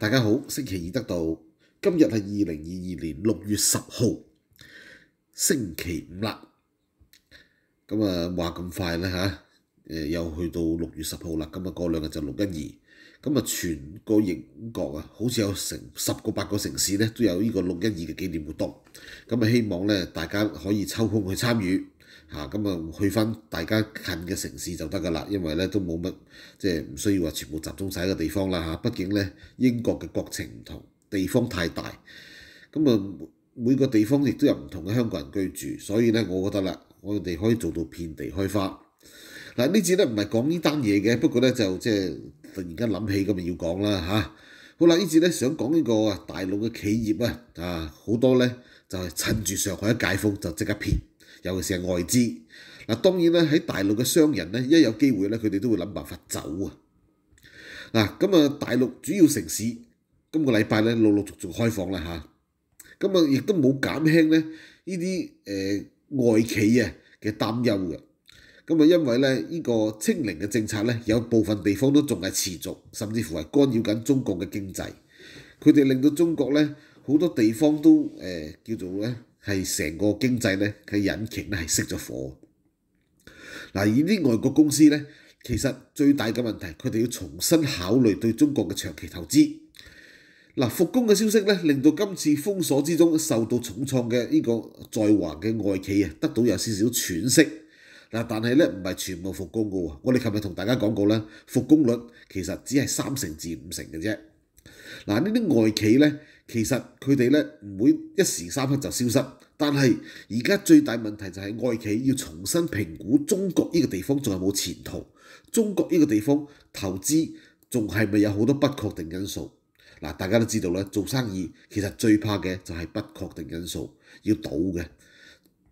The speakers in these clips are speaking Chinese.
大家好，星期二得到，今日係二零二二年六月十號，星期五啦。咁啊，話咁快咧吓，诶，又去到六月十號啦。咁啊，过兩日就六一二，咁啊，全個英國啊，好似有成十個八個城市咧，都有呢個六一二嘅紀念活動。咁啊，希望咧，大家可以抽空去參與。嚇咁啊，去翻大家近嘅城市就得㗎啦，因為咧都冇乜即係唔需要話全部集中曬喺個地方啦嚇。畢竟咧英國嘅國情唔同，地方太大，咁啊每個地方亦都有唔同嘅香港人居住，所以咧我覺得啦，我哋可以做到遍地開花。嗱呢次咧唔係講呢單嘢嘅，不過咧就即係突然間諗起咁啊要講啦嚇。好啦呢次咧想講呢個大陸嘅企業啊啊好多咧就係趁住上海一解封就即刻撇。尤其是外資，嗱當然咧喺大陸嘅商人咧，一有機會咧，佢哋都會諗辦法走啊！嗱咁啊，大陸主要城市今個禮拜咧陸陸續續開放啦嚇，咁啊亦都冇減輕咧呢啲誒外企啊嘅擔憂嘅，咁啊因為咧呢個清零嘅政策咧，有部分地方都仲係持續，甚至乎係干擾緊中國嘅經濟，佢哋令到中國咧好多地方都誒叫做咧。係成個經濟咧嘅引擎咧係熄咗火，嗱而啲外國公司咧，其實最大嘅問題，佢哋要重新考慮對中國嘅長期投資。嗱復工嘅消息咧，令到今次封鎖之中受到重創嘅呢個在華嘅外企啊，得到有少少喘息。嗱但係咧唔係全部復工嘅喎，我哋琴日同大家講過啦，復工率其實只係三成至五成嘅啫。嗱呢啲外企咧。其實佢哋咧唔會一時三刻就消失，但係而家最大問題就係外企要重新評估中國呢個地方仲有冇前途？中國呢個地方投資仲係咪有好多不確定因素？嗱，大家都知道咧，做生意其實最怕嘅就係不確定因素，要賭嘅。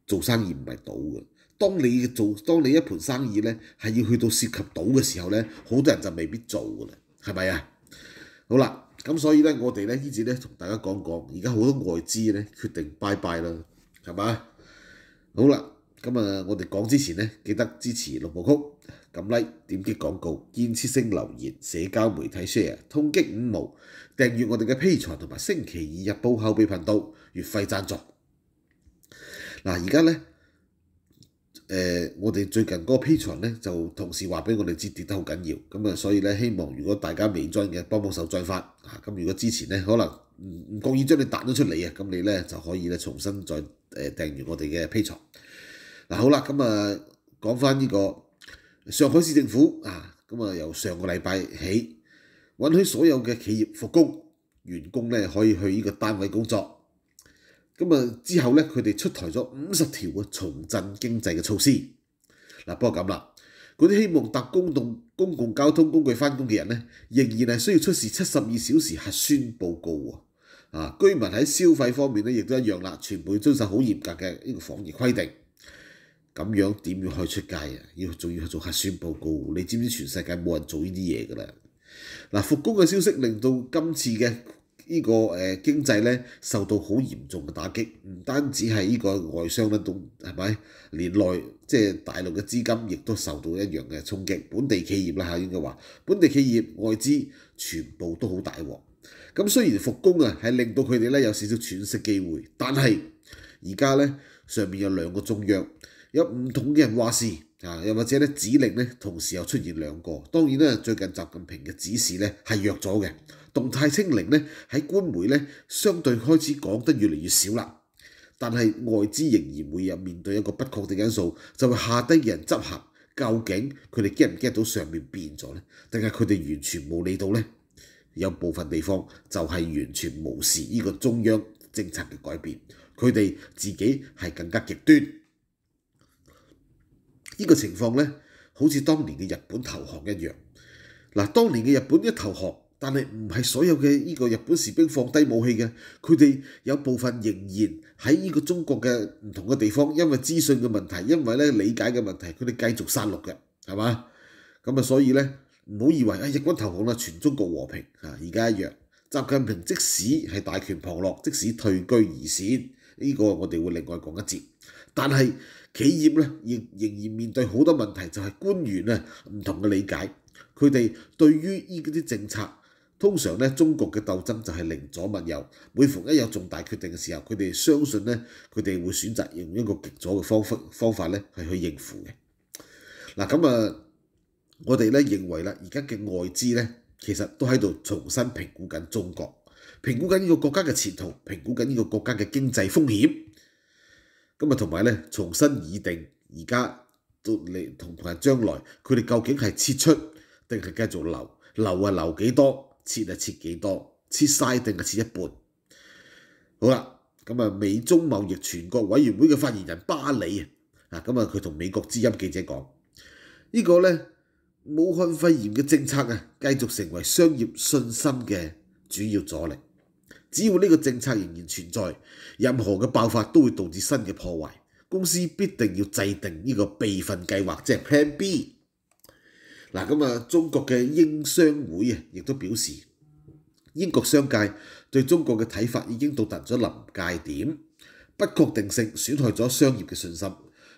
做生意唔係賭嘅。當你做，當你一盤生意咧係要去到涉及到嘅時候咧，好多人就未必做㗎啦，係咪啊？好啦。咁所以咧，我哋咧呢節咧同大家講講，而家好多外資咧決定拜拜啦，係嘛？好啦，咁啊，我哋講之前咧，記得支持六部曲，撳 Like、點擊廣告、建設性留言、社交媒體 Share、通擊五毛、訂閱我哋嘅披財同埋星期二日報後備頻道月費贊助。嗱，而家咧。誒，我哋最近嗰個 P 場咧，就同事話俾我哋知跌得好緊要，咁啊，所以咧希望如果大家未樽嘅幫幫手再發啊，咁如果之前咧可能唔唔願意將你彈咗出嚟啊，咁你咧就可以咧重新再誒訂完我哋嘅 P 場。嗱好啦，咁啊講翻呢個上海市政府啊，咁啊由上個禮拜起，允許所有嘅企業復工，員工咧可以去呢個單位工作。咁啊！之後咧，佢哋出台咗五十條嘅重振經濟嘅措施。嗱，不過咁啦，嗰啲希望搭公共公共交通工具翻工嘅人咧，仍然係需要出示七十二小時核酸報告啊！居民喺消費方面咧，亦都一樣啦，全部要遵守好嚴格嘅呢個防疫規定。咁樣點要去出街啊？要仲要去做核酸報告？你知唔知全世界冇人做呢啲嘢噶啦？嗱，復工嘅消息令到今次嘅。呢個誒經濟咧受到好嚴重嘅打擊，唔單止係呢個外商咧都係咪連內即係大陸嘅資金亦都受到一樣嘅衝擊，本地企業啦嚇應該話本地企業外資全部都好大禍。咁雖然復工啊係令到佢哋咧有少少喘息機會，但係而家咧上面有兩個中央有唔同嘅人話事。啊，又或者咧指令咧，同時又出現兩個。當然咧，最近習近平嘅指示咧係弱咗嘅，動態清零咧喺官媒咧相對開始講得越嚟越少啦。但係外資仍然每日面對一個不確定因素，就會下低人執行。究竟佢哋驚唔驚到上面變咗咧？定係佢哋完全冇理到咧？有部分地方就係完全無視呢個中央政策嘅改變，佢哋自己係更加極端。呢個情況咧，好似當年嘅日本投降一樣。嗱，當年嘅日本一投降，但係唔係所有嘅呢個日本士兵放低武器嘅，佢哋有部分仍然喺呢個中國嘅唔同嘅地方，因為資訊嘅問題，因為咧理解嘅問題，佢哋繼續散戮嘅，係嘛？咁啊，所以咧唔好以為啊，日軍投降啦，全中國和平啊，而家一樣。習近平即使係大權旁落，即使退居二線，呢個我哋會另外講一節。但係企業咧，仍仍然面對好多問題，就係官員啊唔同嘅理解。佢哋對於依嗰啲政策，通常咧中國嘅鬥爭就係零左勿右。每逢一有重大決定嘅時候，佢哋相信咧，佢哋會選擇用一個極左嘅方法方法咧係去應付嘅。嗱咁啊，我哋咧認為啦，而家嘅外資咧，其實都喺度重新評估緊中國，評估緊呢個國家嘅前途，評估緊呢個國家嘅經濟風險。咁啊，同埋咧，重新擬定，而家到嚟同埋將來，佢哋究竟係撤出定係繼續留？留啊，留幾多？撤啊，撤幾多？撤曬定係撤一半？好啦，咁啊，美中貿易全國委員會嘅發言人巴里啊，咁啊，佢同美國知音記者講，呢個咧，武漢肺炎嘅政策啊，繼續成為商業信心嘅主要阻力。只要呢個政策仍然存在，任何嘅爆發都會導致新嘅破壞。公司必定要制定呢個備份計劃，即係 Plan B。嗱，咁啊，中國嘅英商會啊，亦都表示英國商界對中國嘅睇法已經到達咗臨界點，不確定性損害咗商業嘅信心。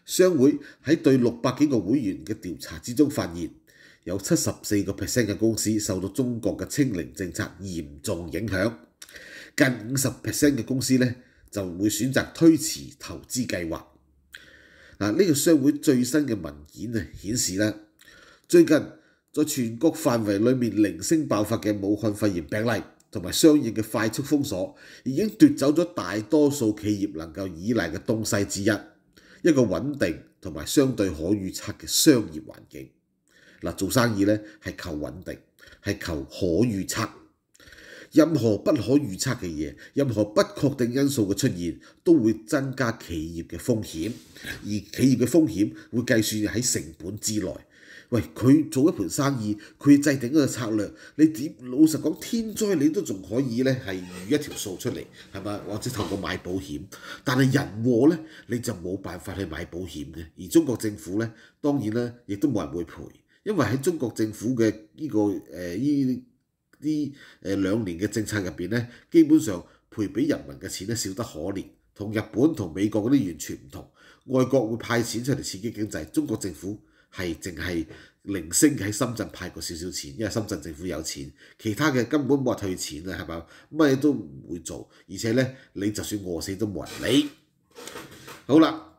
商會喺對六百幾個會員嘅調查之中發現，有七十四个 percent 嘅公司受到中國嘅清零政策嚴重影響。近五十 percent 嘅公司咧就會選擇推遲投資計劃。嗱，呢個商會最新嘅文件啊顯示咧，最近在全國範圍裏面零星爆發嘅武漢肺炎病例同埋相應嘅快速封鎖，已經奪走咗大多數企業能夠依賴嘅東西之一，一個穩定同埋相對可預測嘅商業環境。嗱，做生意咧係求穩定，係求可預測。任何不可預測嘅嘢，任何不確定因素嘅出現，都會增加企業嘅風險。而企業嘅風險會計算喺成本之內。喂，佢做一盤生意，佢制定一個策略，你點老實講，天災你都仲可以咧，係預一條數出嚟，係嘛？或者透過買保險，但係人禍咧，你就冇辦法去買保險嘅。而中國政府咧，當然咧，亦都冇人會賠，因為喺中國政府嘅呢個誒呢。啲誒兩年嘅政策入邊咧，基本上賠俾人民嘅錢咧少得可憐，同日本同美國嗰啲完全唔同。外國會派錢出嚟刺激經濟，中國政府係淨係零星喺深圳派過少少錢，因為深圳政府有錢，其他嘅根本冇話退錢啊，係咪？乜嘢都唔會做，而且咧你就算餓死都冇人理。好啦，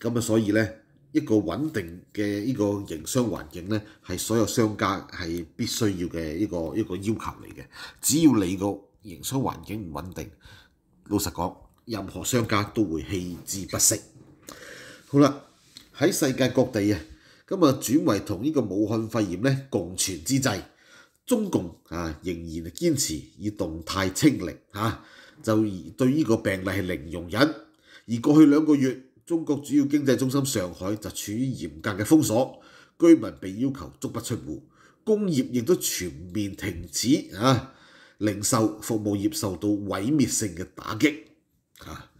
咁啊所以咧。一個穩定嘅呢個營商環境咧，係所有商家係必須要嘅一個一個要求嚟嘅。只要你個營商環境唔穩定，老實講，任何商家都會棄之不惜。好啦，喺世界各地啊，咁啊轉為同呢個武漢肺炎咧共存之際，中共啊仍然堅持以動態清零嚇，就而對呢個病例係零容忍。而過去兩個月，中國主要經濟中心上海就處於嚴格嘅封鎖，居民被要求足不出户，工業亦都全面停止啊！零售服務業受到毀滅性嘅打擊啊！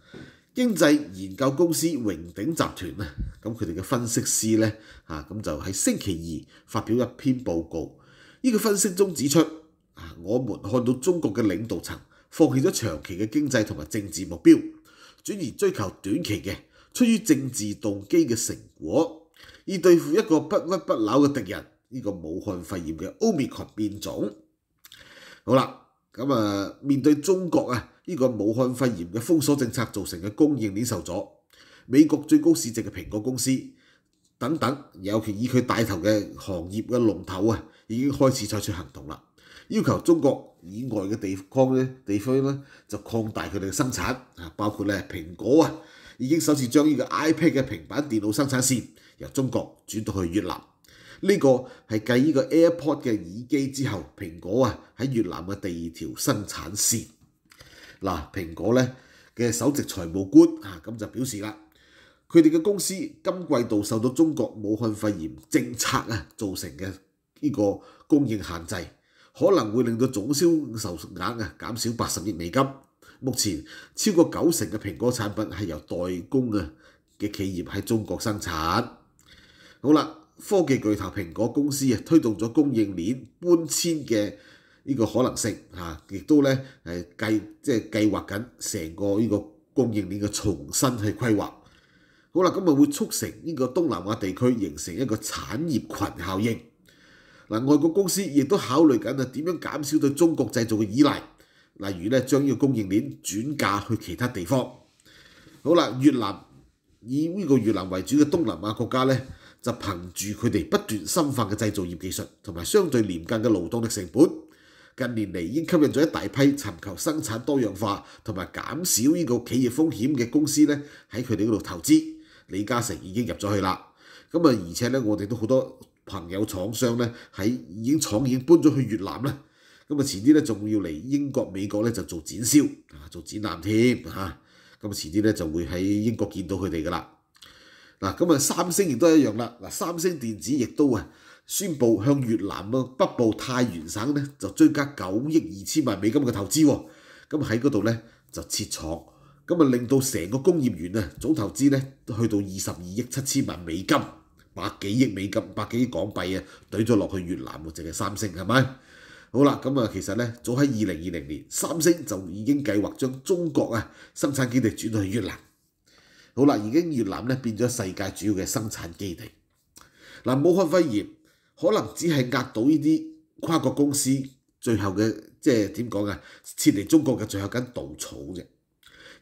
經濟研究公司榮鼎集團啊，咁佢哋嘅分析師咧啊，咁就喺星期二發表一篇報告，呢個分析中指出啊，我們看到中國嘅領導層放棄咗長期嘅經濟同埋政治目標，轉而追求短期嘅。出於政治動機嘅成果，以對付一個不屈不撓嘅敵人，呢個武漢肺炎嘅欧密克變種。好啦，咁啊面對中國啊呢個武漢肺炎嘅封鎖政策造成嘅供應鏈受阻，美國最高市值嘅蘋果公司等等，尤其以佢帶頭嘅行業嘅龍頭啊，已經開始採取行動啦，要求中國以外嘅地方咧，地方咧就擴大佢哋嘅生產啊，包括咧蘋果啊。已經首次將呢個 iPad 嘅平板電腦生產線由中國轉到去越南，呢個係繼呢個 AirPod 嘅耳機之後，蘋果啊喺越南嘅第二條生產線。嗱，蘋果咧嘅首席財務官啊，咁就表示啦，佢哋嘅公司今季度受到中國武漢肺炎政策啊造成嘅呢個供應限制，可能會令到總銷售額啊減少八十億美金。目前超過九成嘅蘋果產品係由代工嘅嘅企業喺中國生產。好啦，科技巨頭蘋果公司啊，推動咗供應鏈搬遷嘅呢個可能性嚇，亦都咧誒計即係計劃緊成個呢個供應鏈嘅重新去規劃。好啦，咁咪會促成呢個東南亞地區形成一個產業群效應。嗱，外國公司亦都考慮緊啊點樣減少對中國製造嘅依賴。例如咧，將呢個供應鏈轉嫁去其他地方。好啦，越南以呢個越南為主嘅東南亞國家咧，就憑住佢哋不斷深化嘅製造業技術同埋相對廉價嘅勞動力成本，近年嚟已經吸引咗一大批尋求生產多樣化同埋減少呢個企業風險嘅公司咧，喺佢哋嗰度投資。李嘉誠已經入咗去啦。咁啊，而且咧，我哋都好多朋友廠商咧，喺已經廠已經搬咗去越南啦。咁啊，遲啲咧仲要嚟英國、美國咧就做展銷啊，做展覽添嚇。咁啊，遲啲咧就會喺英國見到佢哋噶啦。嗱，咁啊，三星亦都一樣啦。嗱，三星電子亦都啊，宣布向越南啊北部太原省咧就追加九億二千萬美金嘅投資。咁喺嗰度咧就設廠，咁啊令到成個工業園啊總投資咧都去到二十二億七千萬美金，百幾億美金，百幾億港幣啊，堆咗落去越南係三星係咪？好啦，咁啊，其實咧，早喺二零二零年，三星就已經計劃將中國啊生產基地轉去越南。好啦，已經越南咧變咗世界主要嘅生產基地。嗱，武漢肺炎可能只係壓倒呢啲跨國公司最後嘅即係點講啊，撤離中國嘅最後根稻草啫。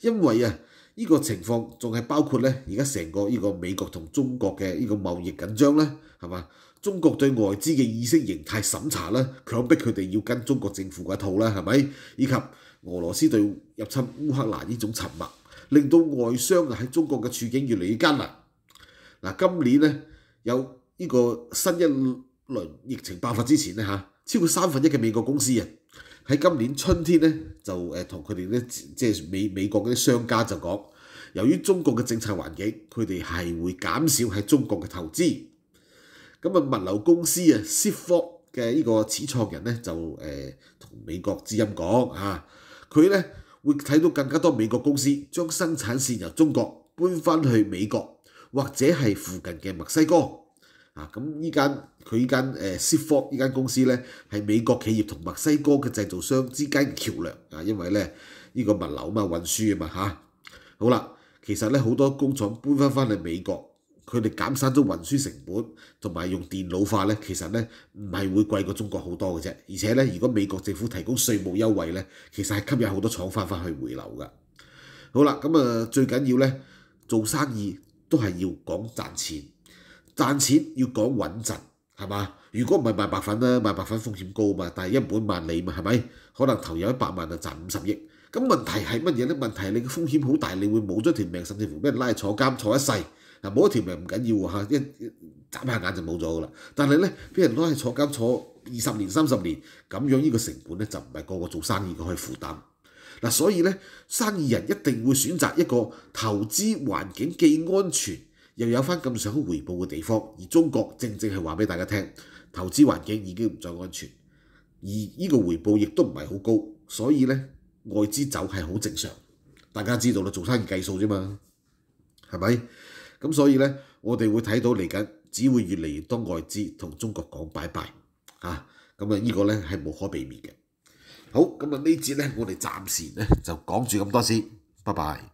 因為啊，呢個情況仲係包括咧，而家成個呢個美國同中國嘅呢個貿易緊張咧，係嘛？中國對外資嘅意識形態審查咧，強迫佢哋要跟中國政府嘅一套啦，係咪？以及俄羅斯對入侵烏克蘭呢種沉默，令到外商喺中國嘅處境越嚟越艱難。嗱，今年咧有呢個新一輪疫情爆發之前咧嚇，超過三分一嘅美國公司啊，喺今年春天咧就誒同佢哋咧即係美美國嗰啲商家就講，由於中國嘅政策環境，佢哋係會減少喺中國嘅投資。咁啊，物流公司啊 s i f o r 嘅呢個始創人咧就誒同美國知音講嚇，佢咧會睇到更加多美國公司將生產線由中國搬翻去美國或者係附近嘅墨西哥啊。咁呢間佢呢間誒 s i f o r 呢間公司咧係美國企業同墨西哥嘅製造商之間橋梁啊，因為咧呢個物流啊嘛，運輸啊嘛嚇。好啦，其實咧好多工廠搬翻翻嚟美國。佢哋減省咗運輸成本，同埋用電腦化咧，其實咧唔係會貴過中國好多嘅啫。而且咧，如果美國政府提供稅務優惠咧，其實係吸引好多廠翻返去回流噶。好啦，咁啊最緊要咧做生意都係要講賺錢，賺錢要講穩陣，係嘛？如果唔係賣白粉啦，賣白粉風險高嘛，但係一本萬利嘛，係咪？可能投入一百萬就賺五十億。咁問題係乜嘢咧？問題係你嘅風險好大，你會冇咗條命，甚至乎俾人拉去坐監坐一世。嗱，冇一條命唔緊要喎嚇，一眨下眼就冇咗噶啦。但係咧，俾人攞去坐監坐二十年三十年，咁樣呢個成本咧就唔係個個做生意嘅可以負擔。嗱，所以咧，生意人一定會選擇一個投資環境既安全又有翻咁上好回報嘅地方。而中國正正係話俾大家聽，投資環境已經唔再安全，而呢個回報亦都唔係好高，所以咧外資走係好正常。大家知道啦，做生意計數啫嘛，係咪？咁所以呢，我哋會睇到嚟緊，只會越嚟越多外資同中國講拜拜啊！咁啊，依個呢係無可避免嘅。好，咁啊呢節呢，我哋暫時呢就講住咁多先，拜拜。